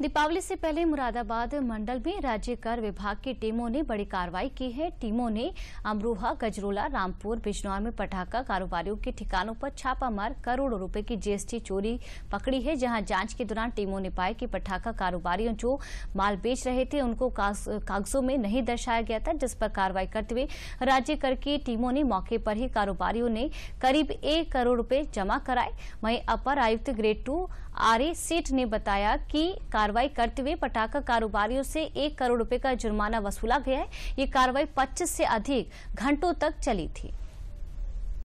दीपावली से पहले मुरादाबाद मंडल में राज्य कर विभाग की टीमों ने बड़ी कार्रवाई की है टीमों ने अमरोहा गजरोला रामपुर बिजनौर में पटाखा कारोबारियों के ठिकानों पर छापा मार करोड़ों रुपए की जीएसटी चोरी पकड़ी है जहां जांच के दौरान टीमों ने पाया कि पटाखा कारोबारियों जो माल बेच रहे थे उनको कागजों में नहीं दर्शाया गया था जिस पर कार्रवाई करते हुए राज्य कर की टीमों ने मौके पर ही कारोबारियों ने करीब एक करोड़ रूपये जमा कराए वहीं अपर आयुक्त ग्रेड टू आर सेठ ने बताया कि कार्रवाई करते हुए पटाखा कारोबारियों से एक करोड़ रुपए का जुर्माना वसूला गया है ये कार्रवाई पच्चीस से अधिक घंटों तक चली थी